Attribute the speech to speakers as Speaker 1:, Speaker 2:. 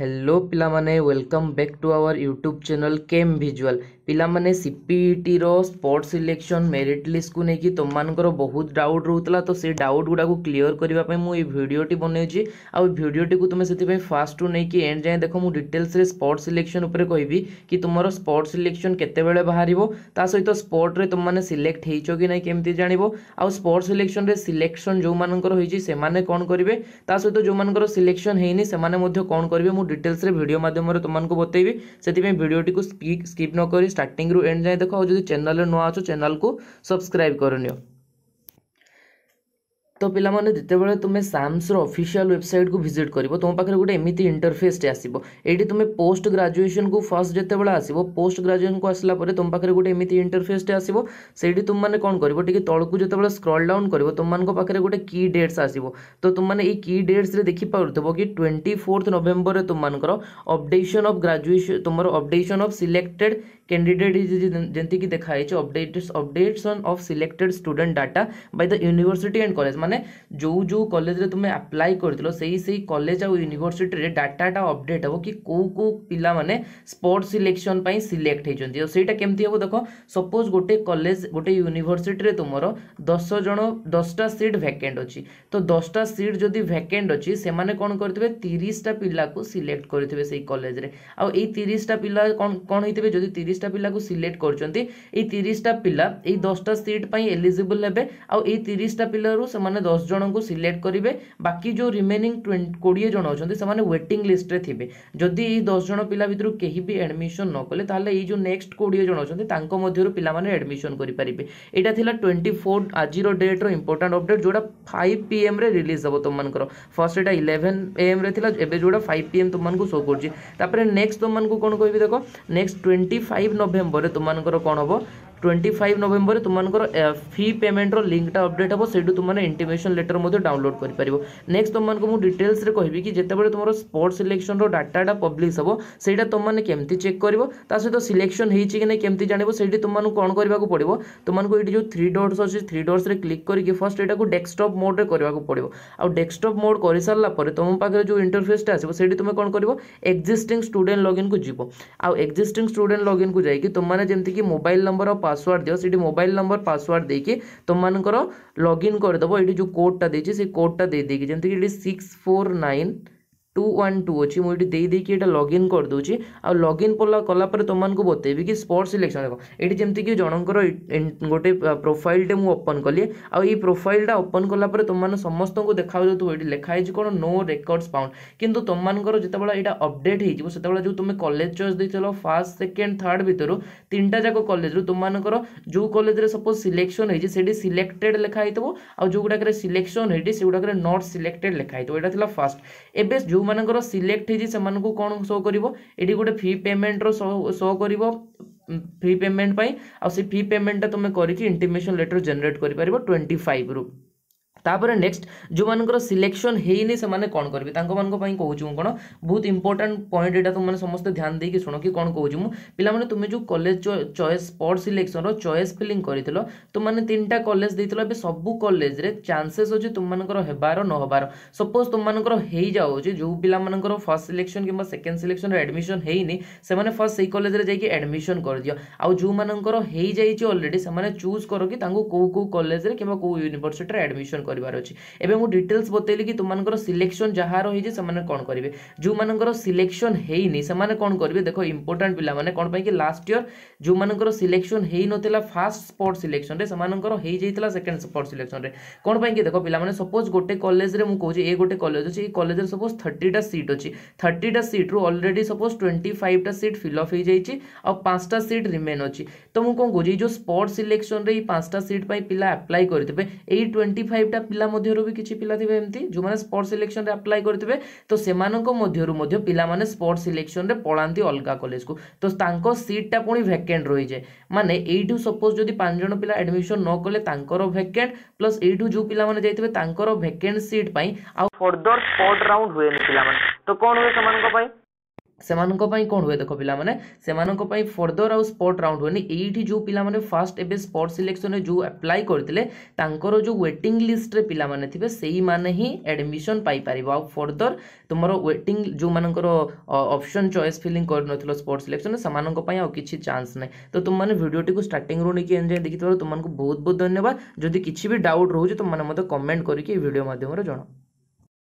Speaker 1: hello ପିଲାମାନେ welcome back to our YouTube channel କେମ୍ ଭିଜୁଆଲ୍ ପିଲାମାନେ ସିପିଇଟିର ସ୍ପୋର୍ଟ ସିଲେକ୍ସନ୍ ମେରିଟ୍ ଲିଷ୍ଟକୁ ନେଇକି ତୁମମାନଙ୍କର ବହୁତ ଡାଉଟ୍ ରହୁଥିଲା ତ ସେ ଡାଉଟ୍ ଗୁଡ଼ାକୁ କ୍ଲିଅର କରିବା ପାଇଁ ମୁଁ ଏଇ ଭିଡ଼ିଓଟି ବନେଇଛି ଆଉ ଏ ଭିଡ଼ିଓଟିକୁ ତୁମେ ସେଥିପାଇଁ ଫାଷ୍ଟରୁ ନେଇକି ଏଣ୍ଡ ଯାଏଁ ଦେଖ ମୁଁ ଡିଟେଲ୍ସରେ ସ୍ପୋର୍ଟ ସିଲେକ୍ସନ୍ ଉପରେ କହିବି କି ତୁମର ସ୍ପୋର୍ଟ ସିଲେକ୍ସନ୍ କେତେବେଳେ ବାହାରିବ ତା ସହିତ ସ୍ପୋର୍ଟରେ ତୁମମାନେ ସିଲେକ୍ଟ ହେଇଛ କି ନାହିଁ କେମିତି ଜାଣିବ ଆଉ ସ୍ପୋର୍ଟ ସିଲେକ୍ସନ୍ରେ ସିଲେକ୍ସନ୍ ଯେଉଁମାନଙ୍କର ହେଇଛି ସେମାନେ କ'ଣ କରିବେ ତା ସହିତ ଯେଉଁମାନଙ୍କର ସିଲେକ୍ସନ୍ ହେଇନି ସେମାନେ ମଧ୍ୟ କ'ଣ କରିବେ ମୁଁ मुझ डिटेल्स भिडियो मध्यम तुमको बतेबी से भिडियो को नक स्टार्ट रू एंड जाए देख और जो चैनल नुआ अच्छा चैनल को सब्सक्राइब करनी तो पाने जितेबाद तुम्हें साम्स रफिसील वेबसाइट को भिजिट कर तुम पाखे गोटे एमती इंटरफेसटे आसो ये तुम पोस्ट ग्राजुएसन को फर्स्ट जिते बड़े आसव पोस्ट ग्राजुएसन को आसला तुम पाखे गोटे एमती इंटरफेस आसो सही तुम मैंने कौन कर तौक स्क्रल डाउन कर तुमने गोटे की डेट्स आस तो तुमने ये की डेट्स देखिपुर थो कि ट्वेंटी फोर्थ नवेम्बर में तुम्हारे अबडेसन अफ ग्राजुएस तुम updation of selected candidate is যেমতিকি দেখা হয়েছে অপডেটস অপডেটসন of selected student data by the university and college মানে ଯେଉଁ ଯେଉଁ কলেজରେ তুমি আপ্লাই କରିଥିଲ সেই সেই কলেজ ଆଉ ইউনিভার্সিটিରେ ডাটাটা অপডেট হব কি কেউ কেউ ପିଲାମାନେ ସ୍ପୋର୍ଟ ସିଲେକ୍ସନ୍ ପାଇଁ ସିଲେକ୍ଟ ହେଇଛନ୍ତି ଆଉ ସେଇଟା କେମିତି ହେବ ଦେଖ ସପୋଜ୍ ଗୋଟେ କଲେଜ ଗୋଟେ ୟୁନିଭର୍ସିଟିରେ ତୁମର ଦଶ ଜଣ ଦଶଟା ସିଟ୍ ଭ୍ୟାକେଣ୍ଟ ଅଛି ତ ଦଶଟା ସିଟ୍ ଯଦି ଭ୍ୟାକେଣ୍ଟ ଅଛି ସେମାନେ କ'ଣ କରିଥିବେ ତିରିଶଟା ପିଲାକୁ ସିଲେକ୍ଟ କରିଥିବେ ସେଇ କଲେଜରେ ଆଉ ଏଇ ତିରିଶଟା ପିଲା କ'ଣ କ'ଣ ହେଇଥିବେ ଯଦି ତିରିଶ তিরিশটা ପିଲାକୁ ସିଲେକ୍ଟ କରୁଛନ୍ତି ଏଇ ତିରିଶଟା ପିଲା ଏଇ ଦଶଟା ସିଟ୍ ପାଇଁ ଏଲିଜିବୁଲ୍ ହେବେ ଆଉ ଏଇ ତିରିଶଟା ପିଲାରୁ ସେମାନେ ଦଶ ଜଣଙ୍କୁ ସିଲେକ୍ଟ କରିବେ ବାକି ଯେଉଁ ରିମେନିଂ କୋଡ଼ିଏ ଜଣ ଅଛନ୍ତି ସେମାନେ ୱେଟିଂ ଲିଷ୍ଟରେ ଥିବେ ଯଦି ଏଇ ଦଶ ଜଣ ପିଲା ଭିତରୁ କେହି ବି ଆଡ଼ମିସନ୍ ନ କଲେ ତାହେଲେ ଏଇ ଯେଉଁ ନେକ୍ସଟ କୋଡ଼ିଏ ଜଣ ଅଛନ୍ତି ତାଙ୍କ ମଧ୍ୟରୁ ପିଲାମାନେ ଆଡ଼ମିସନ୍ କରିପାରିବେ ଏଇଟା ଥିଲା ଟ୍ୱେଣ୍ଟି ଫୋର୍ ଆଜିର ଡେଟ୍ର ଇମ୍ପୋର୍ଟାଣ୍ଟ ଅପଡ଼େଟ୍ ଯେଉଁଟା ଫାଇଭ୍ ପି ଏମ୍ରେ ରିଲିଜ୍ ହେବ ତୁମମାନଙ୍କର ଫର୍ଷ୍ଟ ଏଇଟା ଇଲେଭେନ୍ ଏ ଏମ୍ରେ ଥିଲା ଏବେ ଯେଉଁଟା ଫାଇଭ୍ ପି ଏମ୍ ତୁମମାନଙ୍କୁ ଶୋ କରୁଛି ତାପରେ ନେକ୍ସଟ ତୁମମାନଙ୍କୁ କ'ଣ କହିବି ଦେଖ ନେକ୍ସଟ ଟ୍ୱେଣ୍ଟି ଫାଇଭ୍ ফাইভ ନଭେମ୍ବରରେ ତୁମମାନଙ୍କର କ'ଣ ହେବ ଟ୍ୱେଣ୍ଟି ଫାଇଭ୍ ନଭେମ୍ବର ତୁମମାନଙ୍କର ଫି ପେମେଣ୍ଟର ଲିଙ୍କଟା ଅପଡ଼େଟ୍ ହେବ ସେଇଠୁ ତୁମମାନେ ଇଣ୍ଟିମେସନ୍ ଲେଟର୍ ମଧ୍ୟ ଡାଉନଲୋଡ୍ କରିପାରିବ ନେକ୍ସଟ ତୁମମାନଙ୍କୁ ମୁଁ ଡିଟେଲ୍ସରେ କହିବି କି ଯେତେବେଳେ ତୁମର ସ୍ପୋର୍ଟ ସିଲେକ୍ସନର ଡାଟାଟା ପବ୍ଲିଶ ହେବ ସେଇଟା ତୁମମାନେ କେମିତି ଚେକ୍ କରିବ ତା ସହିତ ସିଲେକ୍ସନ୍ ହେଇଛି କି ନାହିଁ କେମିତି ଜାଣିବ ସେଇଠି ତୁମମାନଙ୍କୁ କ'ଣ କରିବାକୁ ପଡ଼ିବ ତୁମମାନଙ୍କୁ ଏଇଠି ଯେଉଁ ଥ୍ରୀ ଡଟ୍ସ ଅଛି ଥ୍ରୀ ଡଟ୍ସରେ କ୍ଲିକ୍ କରିକି ଫାର୍ଷ୍ଟ ଏଇଟାକୁ ଡେସ୍କଟପ୍ ମୋଡ଼ରେ କରିବାକୁ ପଡ଼ିବ ଆଉ ଡେସ୍କଟପ୍ ମୋଡ଼ କରିସାରିଲା ପରେ ତୁମ ପାଖରେ ଯେଉଁ ଇଣ୍ଟରଫେସ୍ଟା ଆସିବ ସେଇଠି ତୁମେ କ'ଣ କରିବ ଏକ୍ଜିଷ୍ଟିଂ ଷ୍ଟୁଡେଣ୍ଟ ଲଗ୍ଇନ୍କୁ ଯିବ ଆଉ ଏକ୍ଜିଷ୍ଟିଂ ଷ୍ଟୁଡେଣ୍ଟ ଲଗ୍ଇନ୍କୁ ଯାଇକି ତୁମମାନେ ଯେମିତିକି ମୋବାଇଲ୍ ନମ୍ବର ଆଉ पासवर्ड दिखे मोबाइल नंबर पासवर्ड देखिए तुम मानक लगइन करदेव ये जो कोडा दे कोडा देदे जमीक six four nine two one two ଅଛି ମୁଁ ଏଠି ଦେଇ ଦେଇକି ଏଇଟା ଲଗ୍ଇନ୍ କରିଦେଉଛି ଆଉ ଲଗ୍ଇନ୍ କଲା କଲାପରେ ତୁମମାନଙ୍କୁ ବତେଇବି କି ସ୍ପଟ୍ ସିଲେକ୍ସନ୍ ହେବ ଏଠି ଯେମିତିକି ଜଣଙ୍କର ଗୋଟେ ପ୍ରୋଫାଇଲ୍ଟେ ମୁଁ ଓପନ୍ କଲି ଆଉ ଏଇ ପ୍ରୋଫାଇଲ୍ଟା ଓପନ୍ କଲାପରେ ତୁମମାନେ ସମସ୍ତଙ୍କୁ ଦେଖାଯାଉଥିବ ଏଠି ଲେଖା ହେଇଛି କ'ଣ ନୋ ରେକର୍ଡ଼ସ୍ ପାଉଣ୍ଡ କିନ୍ତୁ ତୁମମାନଙ୍କର ଯେତେବେଳେ ଏଇଟା ଅପଡ଼େଟ୍ ହେଇଯିବ ସେତେବେଳେ ଯେଉଁ ତୁମେ କଲେଜ୍ ଚଏସ୍ ଦେଇଥିଲ ଫାର୍ଷ୍ଟ ସେକେଣ୍ଡ ଥାର୍ଡ଼ ଭିତରୁ ତିନିଟା ଯାକ କଲେଜ୍ରୁ ତୁମମାନଙ୍କର ଯେଉଁ କଲେଜ୍ରେ ସପୋଜ୍ ସିଲେକ୍ସନ୍ ହେଇଛି ସେଠି ସିଲେକ୍ଟେଡ଼୍ ଲେଖା ହେଇଥିବ ଆଉ ଯେଉଁଗୁଡ଼ାକରେ ସିଲେକ୍ସନ୍ ହେଇଛି ସେଗୁଡ଼ାକରେ ନଟ୍ ସିଲେକ୍ଟେଡ଼୍ ଲେଖା ହେଇଥିବ ଏଇଟା ଥିଲା ଫାର୍ଷ୍ଟ ଏବେ ଯେଉଁ মানংকর সিলেক্ট হিজি সেমান কো কোন শো করিব এডি গটে ফি পেমেন্ট র সব শো করিব ফি পেমেন্ট পাই আর সেই ফি পেমেন্ট তুমি করি কি ইন্টিমিশন লেটার জেনারেট করি পারিব 25 র ତାପରେ ନେକ୍ସଟ ଯେଉଁମାନଙ୍କର ସିଲେକ୍ସନ୍ ହେଇନି ସେମାନେ କ'ଣ କରିବେ ତାଙ୍କମାନଙ୍କ ପାଇଁ କହୁଛି ମୁଁ କ'ଣ ବହୁତ ଇମ୍ପୋର୍ଟାଣ୍ଟ ପଏଣ୍ଟ ଏଇଟା ତୁମମାନେ ସମସ୍ତେ ଧ୍ୟାନ ଦେଇକି ଶୁଣ କି କ'ଣ କହୁଛି ମୁଁ ପିଲାମାନେ ତୁମେ ଯେଉଁ କଲେଜ ଚଏସ୍ ସ୍ପଟ୍ ସିଲେକ୍ସନ୍ର ଚଏସ୍ ଫିଲିଂ କରିଥିଲ ତୁମମାନେ ତିନିଟା କଲେଜ ଦେଇଥିଲ ଏବେ ସବୁ କଲେଜରେ ଚାନ୍ସେସ୍ ଅଛି ତୁମମାନଙ୍କର ହେବାର ନ ହେବାର ସପୋଜ୍ ତୁମମାନଙ୍କର ହେଇଯାଉଛି ଯେଉଁ ପିଲାମାନଙ୍କର ଫାର୍ଷ୍ଟ ସିଲେକ୍ସନ୍ କିମ୍ବା ସେକେଣ୍ଡ ସିଲେକ୍ସନ୍ରେ ଆଡ଼ମିସନ୍ ହେଇନି ସେମାନେ ଫାର୍ଷ୍ଟ ସେଇ କଲେଜରେ ଯାଇକି ଆଡ଼ମିସନ୍ କରିଦିଅ ଆଉ ଯେଉଁମାନଙ୍କର ହେଇଯାଇଛି ଅଲରେଡ଼ି ସେମାନେ ଚୁଜ୍ କର କି ତାଙ୍କୁ କେଉଁ କେଉଁ କଲେଜରେ କିମ୍ବା କେଉଁ ୟୁନିଭର୍ସିଟିରେ ଆଡ଼ମିସନ୍ କରିବାର ଅଛି ଏବେ ମୁଁ ଡିଟେଲ୍ସ ବତେଇଲି କି ତୁମମାନଙ୍କର ସିଲେକ୍ସନ୍ ଯାହାର ହୋଇଛି ସେମାନେ କ'ଣ କରିବେ ଯେଉଁମାନଙ୍କର ସିଲେକ୍ସନ୍ ହେଇନି ସେମାନେ କ'ଣ କରିବେ ଦେଖ ଇମ୍ପୋର୍ଟାଣ୍ଟ ପିଲାମାନେ କ'ଣ ପାଇଁକି ଲାଷ୍ଟ ଇୟର ଯେଉଁମାନଙ୍କର ସିଲେକ୍ସନ୍ ହେଇନଥିଲା ଫାର୍ଷ୍ଟ ସ୍ପଟ୍ ସିଲେକ୍ସନ୍ରେ ସେମାନଙ୍କର ହେଇଯାଇଥିଲା ସେକେଣ୍ଡ ସ୍ପଟ୍ ସିଲେକ୍ସନ୍ରେ କ'ଣ ପାଇଁକି ଦେଖ ପିଲାମାନେ ସପୋଜ ଗୋଟେ କଲେଜରେ ମୁଁ କହୁଛି ଏ ଗୋଟେ କଲେଜ ଅଛି ଏଇ କଲେଜରେ ସପୋଜ୍ ଥାର୍ଟିଟା ସିଟ୍ ଅଛି ଥାର୍ଟିଟା ସିଟ୍ରୁ ଅଲରେଡ଼ି ସପୋଜ୍ ଟ୍ୱେଣ୍ଟି ଫାଇଭଟା ସିଟ୍ ଫିଲ୍ଅପ୍ ହେଇଯାଇଛି ଆଉ ପାଞ୍ଚଟା ସିଟ୍ ରିମେନ୍ ଅଛି ତ ମୁଁ କ'ଣ କହୁଛି ଏଇ ଯେଉଁ ସ୍ପଟ୍ ସିଲେକ୍ସନ୍ରେ ଏଇ ପାଞ୍ଚଟା ସିଟ୍ ପାଇଁ ପିଲା ଆପ୍ଲାଏ କରିଥିବେ ଏଇ ଟ୍ୱେଣ୍ଟି ଫାଇଭଟା ପିଲା ମଧ୍ୟରୁ ବି କିଛି ପିଲା ଥିବେ ଏମିତି ଯେଉଁମାନେ ସ୍ପୋର୍ଟ ସିଲେକ୍ସନରେ ଆପ୍ଲାଏ କରିଥିବେ ତ ସେମାନଙ୍କ ମଧ୍ୟରୁ ମଧ୍ୟ ପିଲାମାନେ ସ୍ପୋର୍ଟ ସିଲେକ୍ସନରେ ପଳାନ୍ତି ଅଲଗା କଲେଜକୁ ତ ତାଙ୍କ ସିଟ୍ଟା ପୁଣି ଭ୍ୟାକେଣ୍ଟ ରହିଯାଏ ମାନେ ଏଇଠୁ ସପୋଜ୍ ଯଦି ପାଞ୍ଚ ଜଣ ପିଲା ଆଡ଼ମିସନ୍ ନ କଲେ ତାଙ୍କର ଭେକେଣ୍ଟ ପ୍ଲସ୍ ଏଇଠୁ ଯେଉଁ ପିଲାମାନେ ଯାଇଥିବେ ତାଙ୍କର ଭ୍ୟାକେଣ୍ଟ ସିଟ୍ ପାଇଁ ଆଉ ଫର୍ଦର ସ୍ପଟ୍ ରାଉଣ୍ଡ ହୁଏନି ପିଲାମାନେ ତ କ'ଣ ହୁଏ ସେମାନଙ୍କ ପାଇଁ से कौन हुए देख पाने फर्दर आउ स्पट राउंड हुए ये जो पे फास्ट एवं स्पट सिलेक्शन जो एप्लाय करते जो व्वेट लिस्ट में पाने थे से ही एडमिशन पाइपर आउ तो तुम व्वेट जो मर अपसन चयस फिलिंग कर स्पट सिलेक्शन से किसी चान्स ना तो तुमने भिडियो को स्टार्टिंग नहीं एंजय देखिए तुमको बहुत बहुत धन्यवाद जदि कि भी डाउट रोज तुम मैंने मतलब कमेंट करके भिडियो मध्यम जनाओ